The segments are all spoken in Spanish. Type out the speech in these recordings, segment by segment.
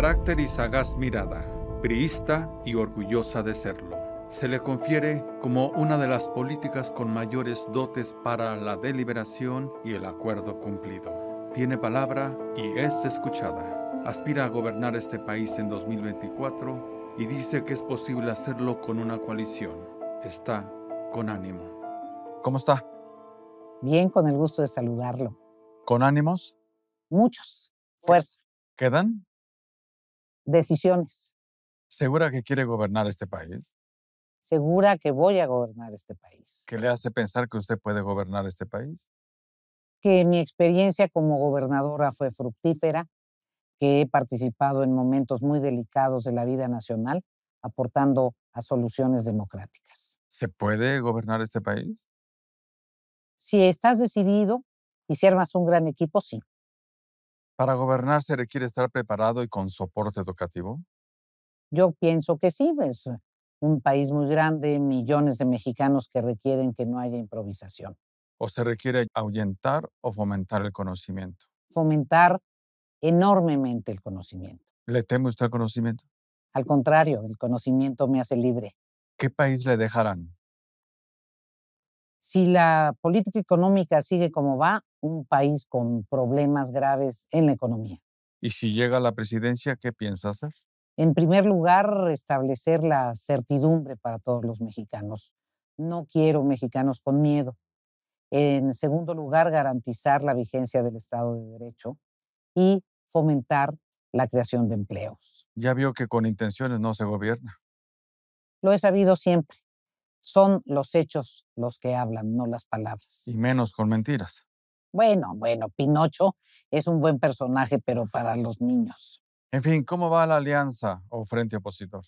carácter y sagaz mirada, priista y orgullosa de serlo. Se le confiere como una de las políticas con mayores dotes para la deliberación y el acuerdo cumplido. Tiene palabra y es escuchada. Aspira a gobernar este país en 2024 y dice que es posible hacerlo con una coalición. Está con ánimo. ¿Cómo está? Bien, con el gusto de saludarlo. ¿Con ánimos? Muchos. Fuerza. ¿Quedan? decisiones. ¿Segura que quiere gobernar este país? Segura que voy a gobernar este país. ¿Qué le hace pensar que usted puede gobernar este país? Que mi experiencia como gobernadora fue fructífera, que he participado en momentos muy delicados de la vida nacional, aportando a soluciones democráticas. ¿Se puede gobernar este país? Si estás decidido y si armas un gran equipo, sí. ¿Para gobernar se requiere estar preparado y con soporte educativo? Yo pienso que sí, es un país muy grande, millones de mexicanos que requieren que no haya improvisación. ¿O se requiere ahuyentar o fomentar el conocimiento? Fomentar enormemente el conocimiento. ¿Le teme usted al conocimiento? Al contrario, el conocimiento me hace libre. ¿Qué país le dejarán? si la política económica sigue como va, un país con problemas graves en la economía. ¿Y si llega a la presidencia, qué piensa hacer? En primer lugar, restablecer la certidumbre para todos los mexicanos. No quiero mexicanos con miedo. En segundo lugar, garantizar la vigencia del Estado de Derecho y fomentar la creación de empleos. Ya vio que con intenciones no se gobierna. Lo he sabido siempre son los hechos los que hablan, no las palabras. Y menos con mentiras. Bueno, bueno, Pinocho es un buen personaje, pero para los niños. En fin, ¿cómo va la alianza o frente opositor?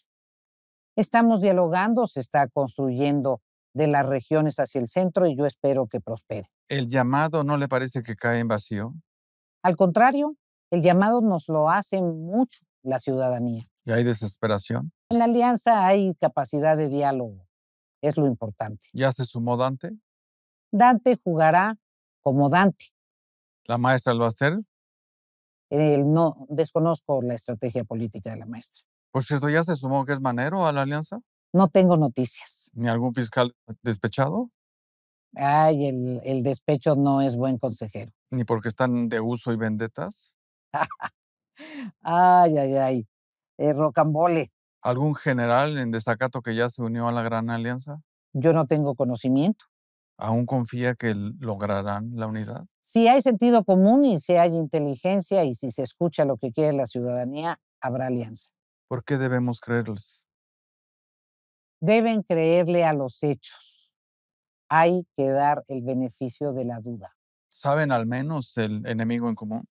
Estamos dialogando, se está construyendo de las regiones hacia el centro y yo espero que prospere. ¿El llamado no le parece que cae en vacío? Al contrario, el llamado nos lo hace mucho la ciudadanía. ¿Y hay desesperación? En la alianza hay capacidad de diálogo es lo importante. ¿Ya se sumó Dante? Dante jugará como Dante. ¿La maestra lo va a no, desconozco la estrategia política de la maestra. Por cierto, ¿ya se sumó que es Manero a la alianza? No tengo noticias. ¿Ni algún fiscal despechado? Ay, el, despecho no es buen consejero. ¿Ni porque están de uso y vendetas? ay, ay, ay. Eh, rocambole algún general en desacato que ya se unió a la Gran Alianza? Yo no tengo conocimiento. ¿Aún confía que lograrán la unidad? Si hay sentido común y si hay inteligencia y si se escucha lo que quiere la ciudadanía, habrá alianza. ¿Por qué debemos creerles? Deben creerle a los hechos. Hay que dar el beneficio de la duda. ¿Saben al menos el enemigo en común?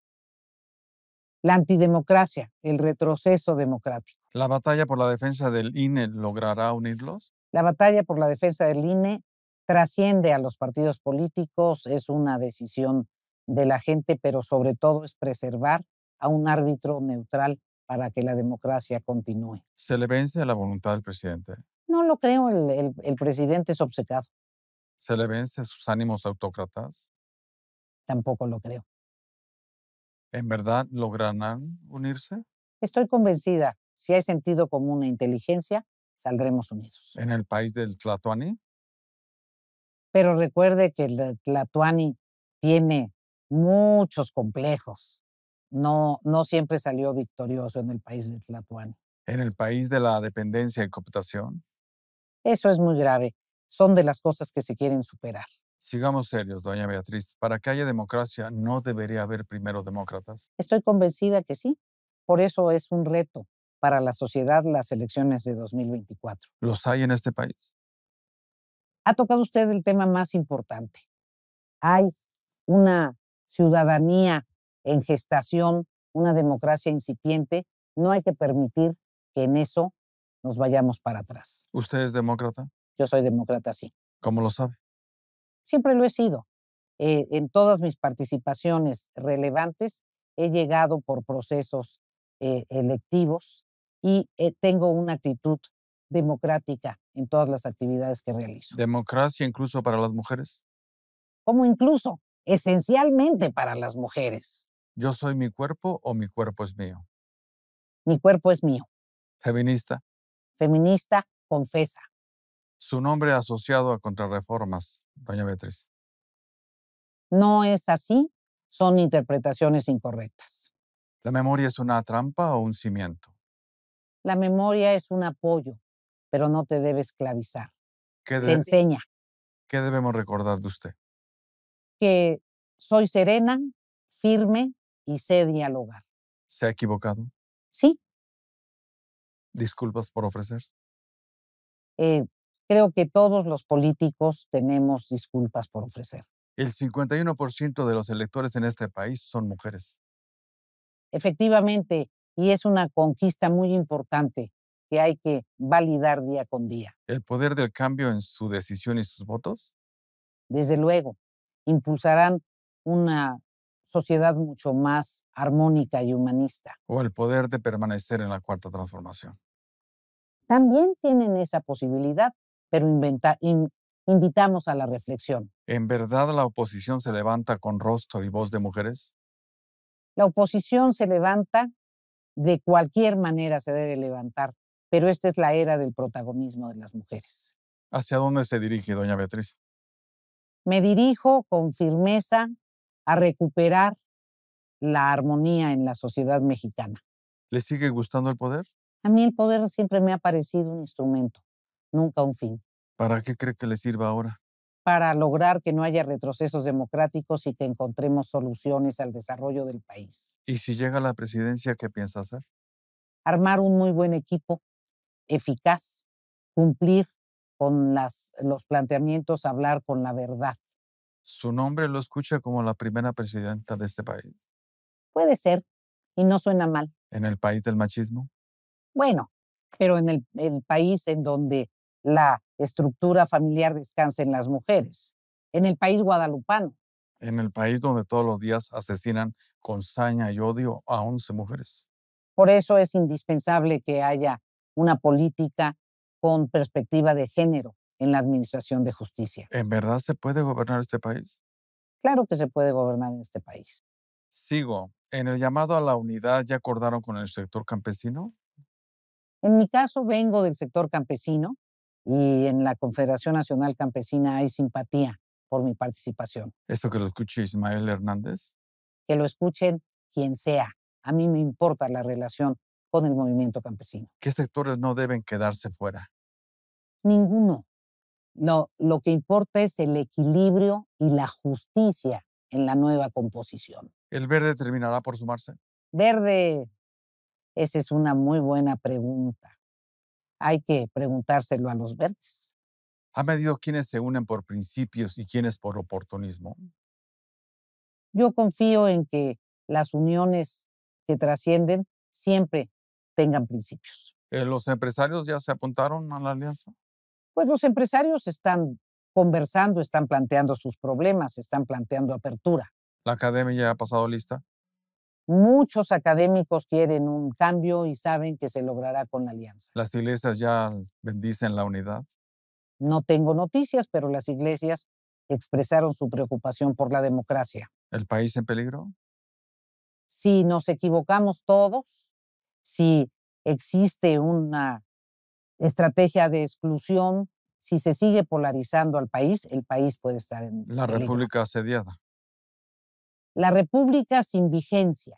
La antidemocracia, el retroceso democrático. ¿La batalla por la defensa del INE logrará unirlos? La batalla por la defensa del INE trasciende a los partidos políticos, es una decisión de la gente, pero sobre todo es preservar a un árbitro neutral para que la democracia continúe. ¿Se le vence la voluntad del presidente? No lo creo, el, presidente es obcecado. ¿Se le vence sus ánimos autócratas? Tampoco lo creo. ¿En verdad lograrán unirse? Estoy convencida si hay sentido común e inteligencia, saldremos unidos. ¿En el país del Tlatuani? Pero recuerde que el Tlatuani tiene muchos complejos. No, no siempre salió victorioso en el país del Tlatuani. ¿En el país de la dependencia y cooptación? Eso es muy grave. Son de las cosas que se quieren superar. Sigamos serios, doña Beatriz. Para que haya democracia, ¿no debería haber primero demócratas? Estoy convencida que sí. Por eso es un reto para la sociedad las elecciones de 2024. ¿Los hay en este país? Ha tocado usted el tema más importante. Hay una ciudadanía en gestación, una democracia incipiente. No hay que permitir que en eso nos vayamos para atrás. ¿Usted es demócrata? Yo soy demócrata, sí. ¿Cómo lo sabe? Siempre lo he sido. Eh, en todas mis participaciones relevantes he llegado por procesos eh, electivos y eh, tengo una actitud democrática en todas las actividades que realizo. ¿Democracia incluso para las mujeres? Como incluso, esencialmente para las mujeres. ¿Yo soy mi cuerpo o mi cuerpo es mío? Mi cuerpo es mío. Feminista. Feminista, confesa. Su nombre asociado a contrarreformas, doña Beatriz. No es así, son interpretaciones incorrectas. ¿La memoria es una trampa o un cimiento? La memoria es un apoyo, pero no te debe esclavizar. ¿Qué te enseña. ¿Qué debemos recordar de usted? Que soy serena, firme y sé dialogar. ¿Se ha equivocado? Sí. ¿Disculpas por ofrecer? Eh, creo que todos los políticos tenemos disculpas por ofrecer. El 51% de los electores en este país son mujeres. Efectivamente, y es una conquista muy importante que hay que validar día con día. ¿El poder del cambio en su decisión y sus votos? Desde luego, impulsarán una sociedad mucho más armónica y humanista. ¿O el poder de permanecer en la cuarta transformación? También tienen esa posibilidad, pero invitamos a la reflexión. ¿En verdad la oposición se levanta con rostro y voz de mujeres? La oposición se levanta de cualquier manera se debe levantar, pero esta es la era del protagonismo de las mujeres. ¿Hacia dónde se dirige, doña Beatriz? Me dirijo con firmeza a recuperar la armonía en la sociedad mexicana. ¿Le sigue gustando el poder? A mí el poder siempre me ha parecido un instrumento, nunca un fin. ¿Para qué cree que le sirva ahora? para lograr que no haya retrocesos democráticos y que encontremos soluciones al desarrollo del país. ¿Y si llega a la presidencia, qué piensa hacer? Armar un muy buen equipo, eficaz, cumplir con los planteamientos, hablar con la verdad. ¿Su nombre lo escucha como la primera presidenta de este país? Puede ser, y no suena mal. ¿En el país del machismo? Bueno, pero en el país en donde la estructura familiar descansa en las mujeres, en el país guadalupano. En el país donde todos los días asesinan con saña y odio a 11 mujeres. Por eso es indispensable que haya una política con perspectiva de género en la administración de justicia. ¿En verdad se puede gobernar este país? Claro que se puede gobernar en este país. Sigo. ¿En el llamado a la unidad ya acordaron con el sector campesino? En mi caso vengo del sector campesino y en la Confederación Nacional Campesina hay simpatía por mi participación. ¿Esto que lo escuche Ismael Hernández? Que lo escuchen quien sea. A mí me importa la relación con el movimiento campesino. ¿Qué sectores no deben quedarse fuera? Ninguno. No. lo que importa es el equilibrio y la justicia en la nueva composición. ¿El verde terminará por sumarse? Verde, esa es una muy buena pregunta hay que preguntárselo a los verdes. ¿Ha medido quiénes se unen por principios y quiénes por oportunismo? Yo confío en que las uniones que trascienden siempre tengan principios. Eh, ¿Los empresarios ya se apuntaron a la alianza? Pues los empresarios están conversando, están planteando sus problemas, están planteando apertura. ¿La academia ya ha pasado lista? Muchos académicos quieren un cambio y saben que se logrará con la alianza. ¿Las iglesias ya bendicen la unidad? No tengo noticias, pero las iglesias expresaron su preocupación por la democracia. ¿El país en peligro? Si nos equivocamos todos, si existe una estrategia de exclusión, si se sigue polarizando al país, el país puede estar en... La República asediada. La República sin vigencia.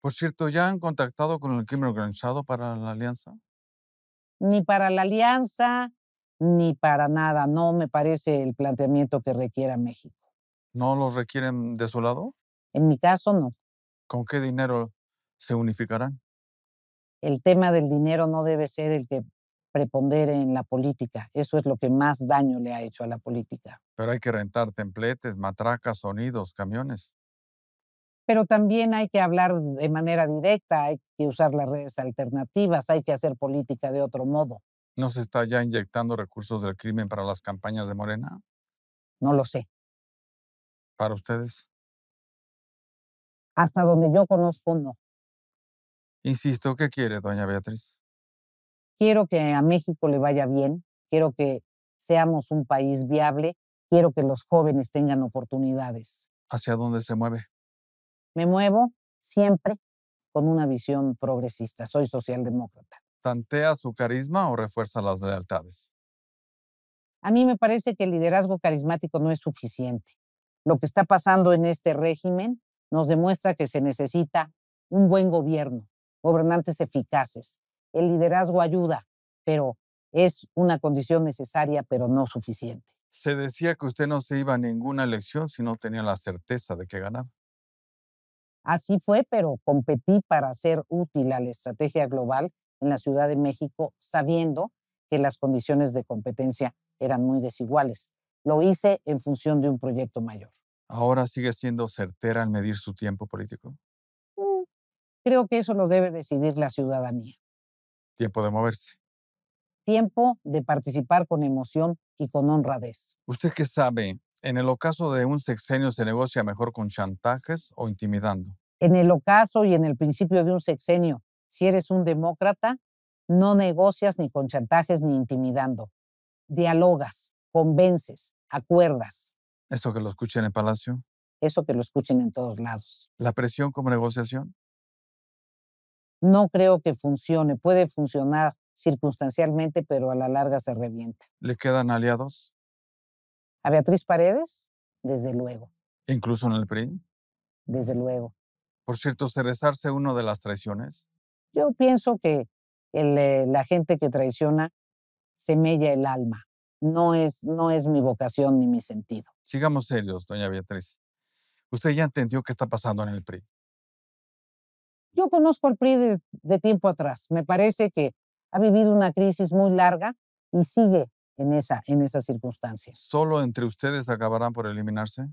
Por cierto, ¿ya han contactado con el crimen Granchado para la alianza? Ni para la alianza, ni para nada. No me parece el planteamiento que requiera México. ¿No lo requieren de su lado? En mi caso, no. ¿Con qué dinero se unificarán? El tema del dinero no debe ser el que prepondere en la política. Eso es lo que más daño le ha hecho a la política. Pero hay que rentar templetes, matracas, sonidos, camiones pero también hay que hablar de manera directa, hay que usar las redes alternativas, hay que hacer política de otro modo. ¿No se está ya inyectando recursos del crimen para las campañas de Morena? No lo sé. ¿Para ustedes? Hasta donde yo conozco, no. Insisto, ¿qué quiere, doña Beatriz? Quiero que a México le vaya bien, quiero que seamos un país viable, quiero que los jóvenes tengan oportunidades. ¿Hacia dónde se mueve? me muevo siempre con una visión progresista. Soy socialdemócrata. ¿Tantea su carisma o refuerza las lealtades? A mí me parece que el liderazgo carismático no es suficiente. Lo que está pasando en este régimen nos demuestra que se necesita un buen gobierno, gobernantes eficaces. El liderazgo ayuda, pero es una condición necesaria, pero no suficiente. Se decía que usted no se iba a ninguna elección si no tenía la certeza de que ganaba. Así fue, pero competí para ser útil a la estrategia global en la Ciudad de México, sabiendo que las condiciones de competencia eran muy desiguales. Lo hice en función de un proyecto mayor. ¿Ahora sigue siendo certera al medir su tiempo político? Mm, creo que eso lo debe decidir la ciudadanía. Tiempo de moverse. Tiempo de participar con emoción y con honradez. ¿Usted qué sabe en el ocaso de un sexenio se negocia mejor con chantajes o intimidando. En el ocaso y en el principio de un sexenio, si eres un demócrata, no negocias ni con chantajes ni intimidando. Dialogas, convences, acuerdas. Eso que lo escuchen en el Palacio. Eso que lo escuchen en todos lados. ¿La presión como negociación? No creo que funcione. Puede funcionar circunstancialmente, pero a la larga se revienta. ¿Le quedan aliados? A Beatriz Paredes, desde luego. ¿Incluso en el PRI? Desde luego. Por cierto, ¿cerezarse uno de las traiciones? Yo pienso que eh, la gente que traiciona se mella el alma. No es, no es mi vocación ni mi sentido. Sigamos serios, doña Beatriz. Usted ya entendió qué está pasando en el PRI. Yo conozco al PRI de tiempo atrás. Me parece que ha vivido una crisis muy larga y sigue en, esa, en esas circunstancias. ¿Solo entre ustedes acabarán por eliminarse?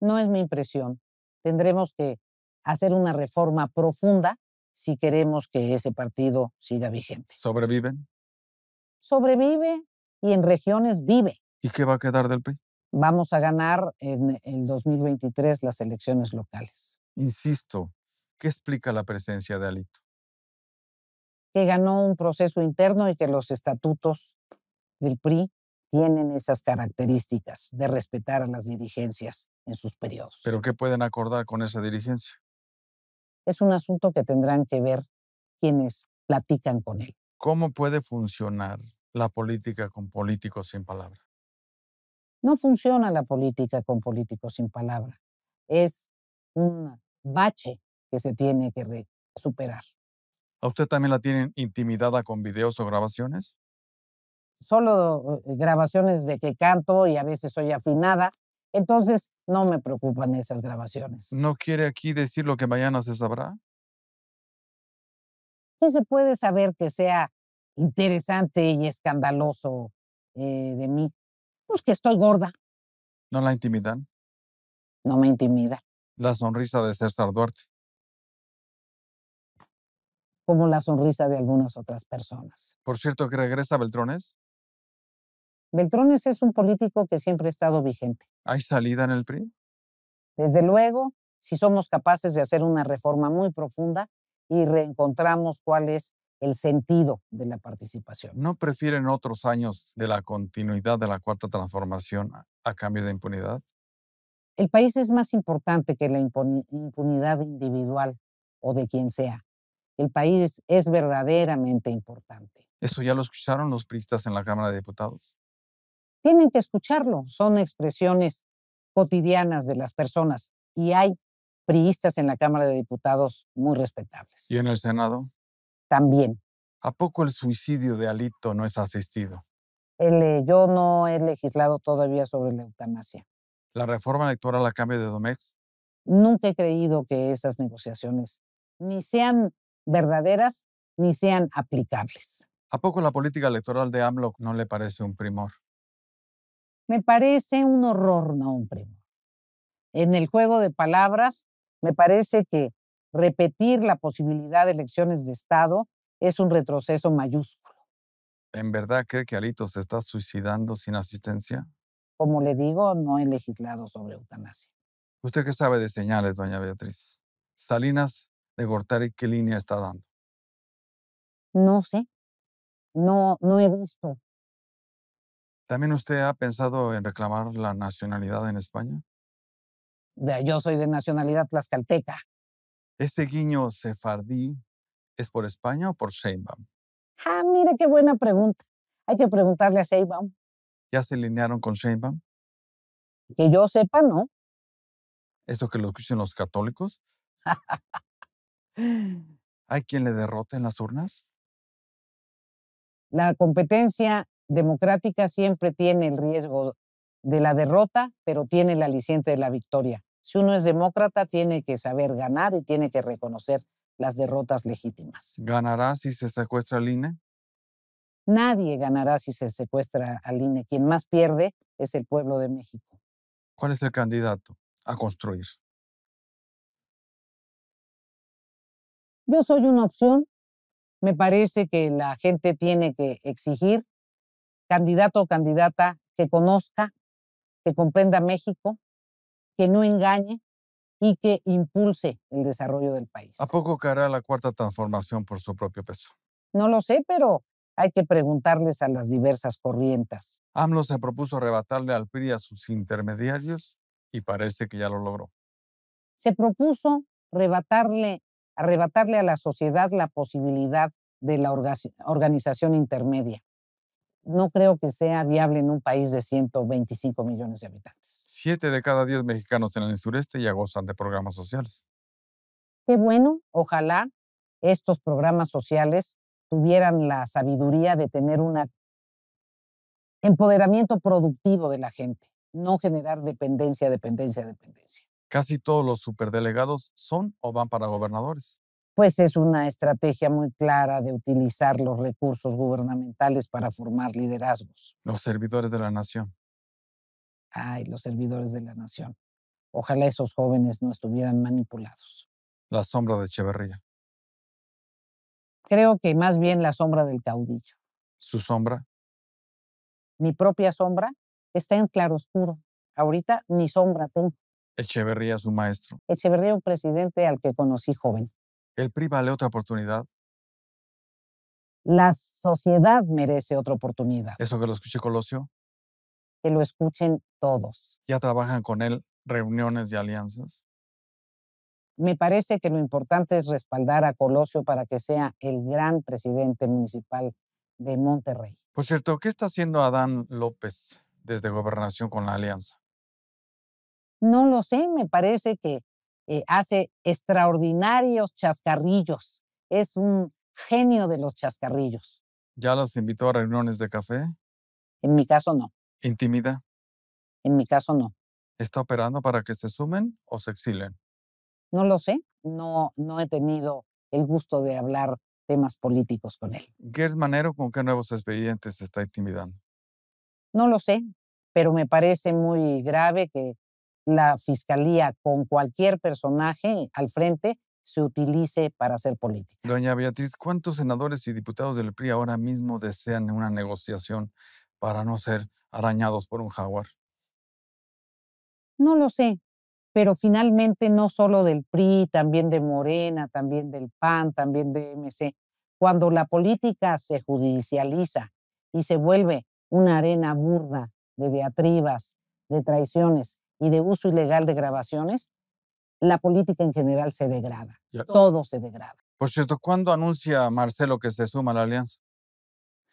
No es mi impresión. Tendremos que hacer una reforma profunda si queremos que ese partido siga vigente. ¿Sobreviven? Sobrevive y en regiones vive. ¿Y qué va a quedar del PRI? Vamos a ganar en el 2023 las elecciones locales. Insisto, ¿qué explica la presencia de Alito? Que ganó un proceso interno y que los estatutos del PRI tienen esas características de respetar a las dirigencias en sus periodos. ¿Pero qué pueden acordar con esa dirigencia? Es un asunto que tendrán que ver quienes platican con él. ¿Cómo puede funcionar la política con políticos sin palabra? No funciona la política con políticos sin palabra. Es un bache que se tiene que superar. ¿A usted también la tienen intimidada con videos o grabaciones? solo eh, grabaciones de que canto y a veces soy afinada. Entonces, no me preocupan esas grabaciones. ¿No quiere aquí decir lo que mañana se sabrá? ¿Qué se puede saber que sea interesante y escandaloso eh, de mí? Pues que estoy gorda. ¿No la intimidan? No me intimida. La sonrisa de César Duarte. Como la sonrisa de algunas otras personas. Por cierto, que regresa Beltrones. Beltrones es un político que siempre ha estado vigente. ¿Hay salida en el PRI? Desde luego, si somos capaces de hacer una reforma muy profunda y reencontramos cuál es el sentido de la participación. ¿No prefieren otros años de la continuidad de la cuarta transformación a cambio de impunidad? El país es más importante que la impunidad individual o de quien sea. El país es verdaderamente importante. ¿Eso ya lo escucharon los priistas en la Cámara de Diputados? Tienen que escucharlo. Son expresiones cotidianas de las personas. Y hay priistas en la Cámara de Diputados muy respetables. ¿Y en el Senado? También. ¿A poco el suicidio de Alito no es asistido? Eh, yo no he legislado todavía sobre la eutanasia. ¿La reforma electoral a cambio de Domex? Nunca he creído que esas negociaciones ni sean verdaderas ni sean aplicables. ¿A poco la política electoral de AMLO no le parece un primor? me parece un horror, no un En el juego de palabras, me parece que repetir la posibilidad de elecciones de Estado es un retroceso mayúsculo. ¿En verdad cree que Alito se está suicidando sin asistencia? Como le digo, no he legislado sobre eutanasia. ¿Usted qué sabe de señales, doña Beatriz? Salinas de Gortari, ¿qué línea está dando? No sé. No, no he visto ¿También usted ha pensado en reclamar la nacionalidad en España? Yo soy de nacionalidad tlaxcalteca. ¿Ese guiño sefardí es por España o por Sheinbaum? Ah, mire qué buena pregunta. Hay que preguntarle a Sheinbaum. ¿Ya se alinearon con Sheinbaum? Que yo sepa, no. ¿Eso que lo escuchen los católicos? ¿Hay quien le derrote en las urnas? La competencia democrática siempre tiene el riesgo de la derrota, pero tiene el aliciente de la victoria. Si uno es demócrata, tiene que saber ganar y tiene que reconocer las derrotas legítimas. ¿Ganará si se secuestra al INE? Nadie ganará si se secuestra al INE. Quien más pierde es el pueblo de México. ¿Cuál es el candidato a construir? Yo soy una opción. Me parece que la gente tiene que exigir candidato o candidata que conozca, que comprenda México, que no engañe y que impulse el desarrollo del país. ¿A poco caerá la cuarta transformación por su propio peso? No lo sé, pero hay que preguntarles a las diversas corrientes. AMLO se propuso arrebatarle al PRI a sus intermediarios y parece que ya lo logró. Se propuso arrebatarle, arrebatarle a la sociedad la posibilidad de la organización intermedia no creo que sea viable en un país de 125 millones de habitantes. Siete de cada diez mexicanos en el sureste ya gozan de programas sociales. Qué bueno, ojalá estos programas sociales tuvieran la sabiduría de tener un empoderamiento productivo de la gente, no generar dependencia, dependencia, dependencia. Casi todos los superdelegados son o van para gobernadores pues es una estrategia muy clara de utilizar los recursos gubernamentales para formar liderazgos. Los servidores de la nación. Ay, los servidores de la nación. Ojalá esos jóvenes no estuvieran manipulados. La sombra de Echeverría. Creo que más bien la sombra del caudillo. ¿Su sombra? Mi propia sombra está en claroscuro. Ahorita ni sombra tengo. Echeverría, su maestro. Echeverría, un presidente al que conocí joven. El PRI vale otra oportunidad. La sociedad merece otra oportunidad. Eso que lo escuche Colosio. Que lo escuchen todos. ¿Ya trabajan con él reuniones y alianzas? Me parece que lo importante es respaldar a Colosio para que sea el gran presidente municipal de Monterrey. Por cierto, ¿qué está haciendo Adán López desde gobernación con la alianza? No lo sé, me parece que eh, hace extraordinarios chascarrillos. Es un genio de los chascarrillos. ¿Ya los invitó a reuniones de café? En mi caso no. ¿Intimida? En mi caso no. ¿Está operando para que se sumen o se exilen? No lo sé. No, no he tenido el gusto de hablar temas políticos con él. ¿Gers Manero con qué nuevos expedientes está intimidando? No lo sé, pero me parece muy grave que la fiscalía con cualquier personaje al frente se utilice para hacer política. Doña Beatriz, ¿cuántos senadores y diputados del PRI ahora mismo desean una negociación para no ser arañados por un jaguar? No lo sé, pero finalmente no solo del PRI, también de Morena, también del PAN, también de MC. Cuando la política se judicializa y se vuelve una arena burda de beatribas, de traiciones, y de uso ilegal de grabaciones, la política en general se degrada. Todo se degrada. Por cierto, ¿cuándo anuncia Marcelo que se suma a la alianza?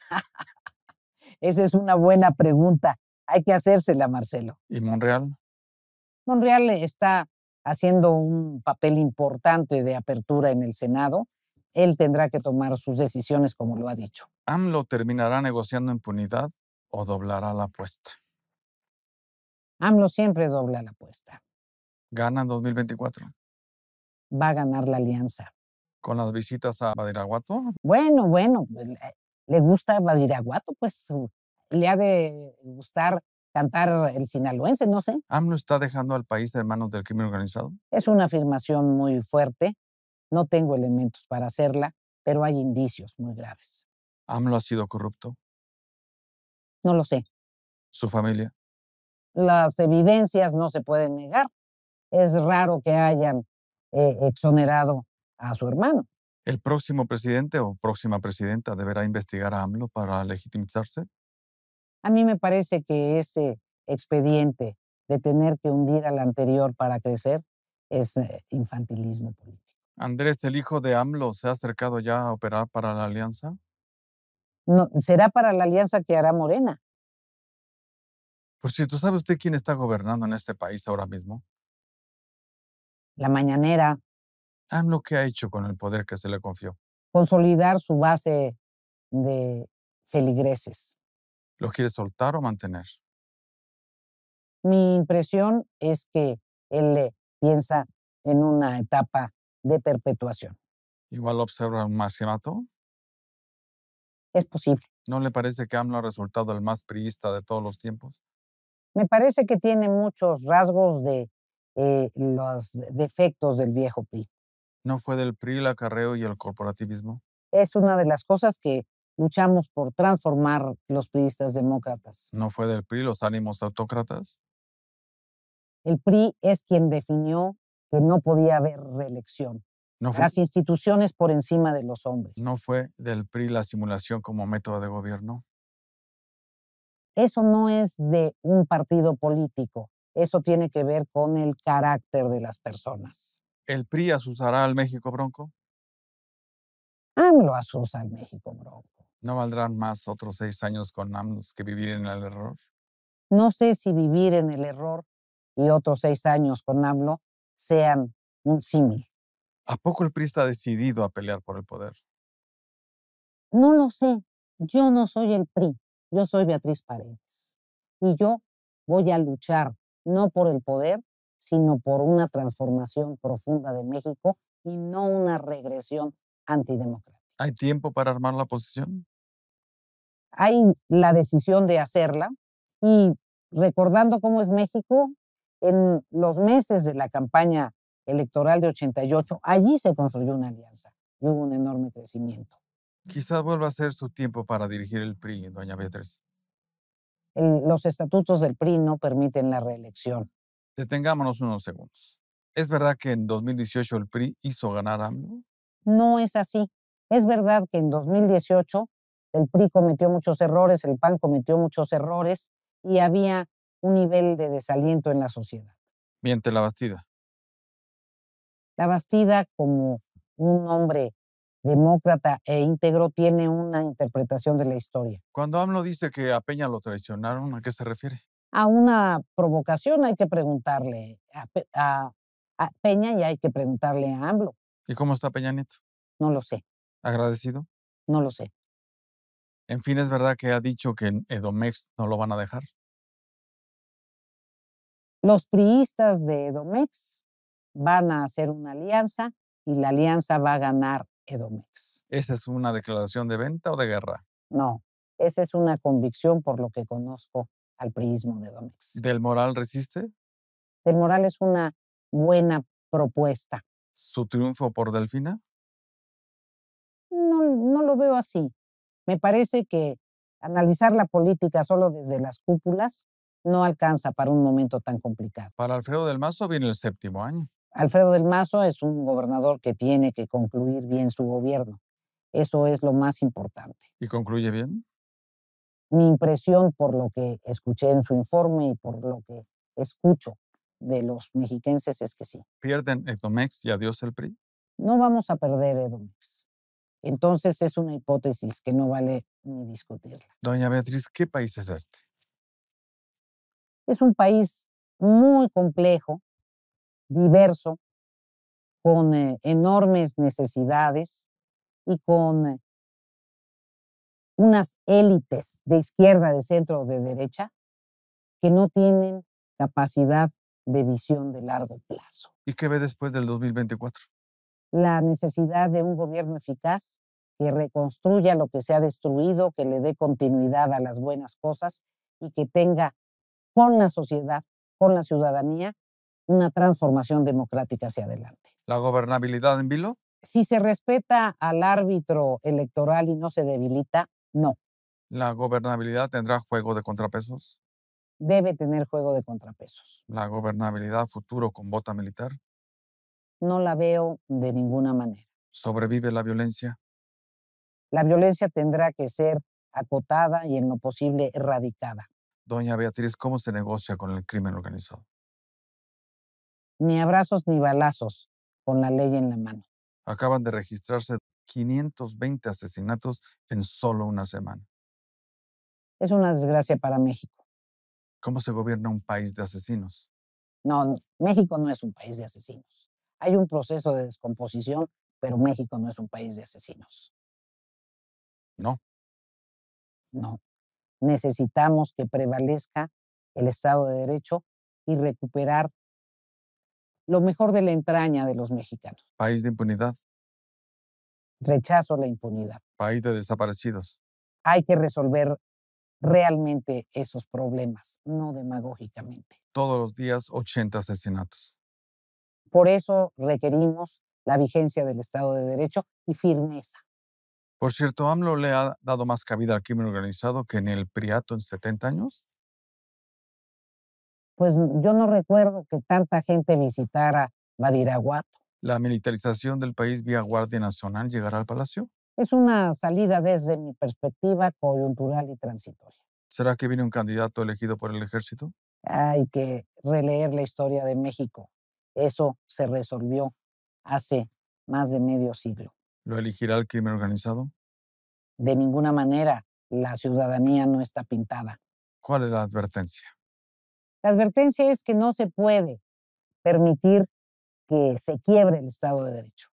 Esa es una buena pregunta. Hay que hacérsela, Marcelo. ¿Y Monreal? Monreal está haciendo un papel importante de apertura en el Senado. Él tendrá que tomar sus decisiones como lo ha dicho. ¿AMLO terminará negociando impunidad o doblará la apuesta? AMLO siempre dobla la apuesta. Gana en 2024. Va a ganar la alianza. ¿Con las visitas a Badiraguato? Bueno, bueno, pues, le gusta Badiraguato, pues le ha de gustar cantar el sinaloense, no sé. ¿AMLO está dejando al país de manos del crimen organizado? Es una afirmación muy fuerte. No tengo elementos para hacerla, pero hay indicios muy graves. ¿AMLO ha sido corrupto? No lo sé. ¿Su familia? las evidencias no se pueden negar. Es raro que hayan eh, exonerado a su hermano. ¿El próximo presidente o próxima presidenta deberá investigar a AMLO para legitimizarse? A mí me parece que ese expediente de tener que hundir al anterior para crecer es eh, infantilismo político. Andrés, el hijo de AMLO, ¿se ha acercado ya a operar para la alianza? No, será para la alianza que hará Morena. Por pues, cierto, ¿sabe usted quién está gobernando en este país ahora mismo? La mañanera. ¿Amlo ah, qué ha hecho con el poder que se le confió? Consolidar su base de feligreses. ¿Lo quiere soltar o mantener? Mi impresión es que él piensa en una etapa de perpetuación. ¿Igual observa un maximato? Es posible. ¿No le parece que AMLO ha resultado el más priista de todos los tiempos? me parece que tiene muchos rasgos de eh, los defectos del viejo PRI. ¿No fue del PRI el acarreo y el corporativismo? Es una de las cosas que luchamos por transformar los priistas demócratas. ¿No fue del PRI los ánimos autócratas? El PRI es quien definió que no podía haber reelección. No fue, las instituciones por encima de los hombres. ¿No fue del PRI la simulación como método de gobierno? Eso no es de un partido político, eso tiene que ver con el carácter de las personas. ¿El PRI asusará al México Bronco? AMLO ah, asusa al México Bronco. ¿No valdrán más otros seis años con AMLO que vivir en el error? No sé si vivir en el error y otros seis años con AMLO sean un símil. ¿A poco el PRI está decidido a pelear por el poder? No lo sé. Yo no soy el PRI. Yo soy Beatriz Paredes y yo voy a luchar no por el poder, sino por una transformación profunda de México y no una regresión antidemocrática. ¿Hay tiempo para armar la oposición? Hay la decisión de hacerla y recordando cómo es México, en los meses de la campaña electoral de 88, allí se construyó una alianza y hubo un enorme crecimiento. Quizás vuelva a ser su tiempo para dirigir el PRI, doña Beatriz. los estatutos del PRI no permiten la reelección. Detengámonos unos segundos. ¿Es verdad que en 2018 el PRI hizo ganar a AMLO? No es así. Es verdad que en 2018 el PRI cometió muchos errores, el PAN cometió muchos errores y había un nivel de desaliento en la sociedad. Miente la Bastida. La Bastida, como un hombre demócrata e íntegro, tiene una interpretación de la historia. Cuando AMLO dice que a Peña lo traicionaron, ¿a qué se refiere? A una provocación hay que preguntarle a, Peña y hay que preguntarle a AMLO. ¿Y cómo está Peña Nieto? No lo sé. ¿Agradecido? No lo sé. En fin, es verdad que ha dicho que en Edomex no lo van a dejar. Los priistas de Edomex van a hacer una alianza y la alianza va a ganar ¿Esa es una declaración de venta o de guerra? No, esa es una convicción por lo que conozco al priismo de Edomex. ¿Del Moral resiste? Del Moral es una buena propuesta. ¿Su triunfo por Delfina? No, no lo veo así. Me parece que analizar la política solo desde las cúpulas no alcanza para un momento tan complicado. Para Alfredo del Mazo viene el séptimo año. Alfredo del Mazo es un gobernador que tiene que concluir bien su gobierno. Eso es lo más importante. ¿Y concluye bien? Mi impresión por lo que escuché en su informe y por lo que escucho de los mexiquenses es que sí. ¿Pierden Edomex y adiós el PRI? No vamos a perder Edomex. Entonces es una hipótesis que no vale ni discutirla. Doña Beatriz, ¿qué país es este? Es un país muy complejo, diverso, con eh, enormes necesidades y con eh, unas élites de izquierda, de centro o de derecha que no tienen capacidad de visión de largo plazo. ¿Y qué ve después del 2024? La necesidad de un gobierno eficaz que reconstruya lo que se ha destruido, que le dé continuidad a las buenas cosas y que tenga con la sociedad, con la ciudadanía, una transformación democrática hacia adelante. ¿La gobernabilidad en vilo? Si se respeta al árbitro electoral y no se debilita, no. ¿La gobernabilidad tendrá juego de contrapesos? Debe tener juego de contrapesos. ¿La gobernabilidad futuro con bota militar? No la veo de ninguna manera. ¿Sobrevive la violencia? La violencia tendrá que ser acotada y en lo posible erradicada. Doña Beatriz, ¿cómo se negocia con el crimen organizado? ni abrazos ni balazos con la ley en la mano. Acaban de registrarse 520 asesinatos en solo una semana. Es una desgracia para México. ¿Cómo se gobierna un país de asesinos? No, México no es un país de asesinos. Hay un proceso de descomposición, pero México no es un país de asesinos. No. No. Necesitamos que prevalezca el Estado de Derecho y recuperar lo mejor de la entraña de los mexicanos. País de impunidad. Rechazo la impunidad. País de desaparecidos. Hay que resolver realmente esos problemas, no demagógicamente. Todos los días 80 asesinatos. Por eso requerimos la vigencia del Estado de Derecho y firmeza. Por cierto, AMLO le ha dado más cabida al crimen organizado que en el Priato en 70 años pues mm, yo no recuerdo que tanta gente visitara Badiraguato. ¿La militarización del país vía Guardia Nacional llegará al Palacio? Es una salida desde mi perspectiva coyuntural y transitoria. ¿Será que viene un candidato elegido por el ejército? Hay que releer la historia de México. Eso se resolvió hace más de medio siglo. ¿Lo elegirá el crimen organizado? De ninguna manera. La ciudadanía no está pintada. ¿Cuál es la advertencia? La advertencia es que no se puede permitir que se quiebre el Estado de Derecho.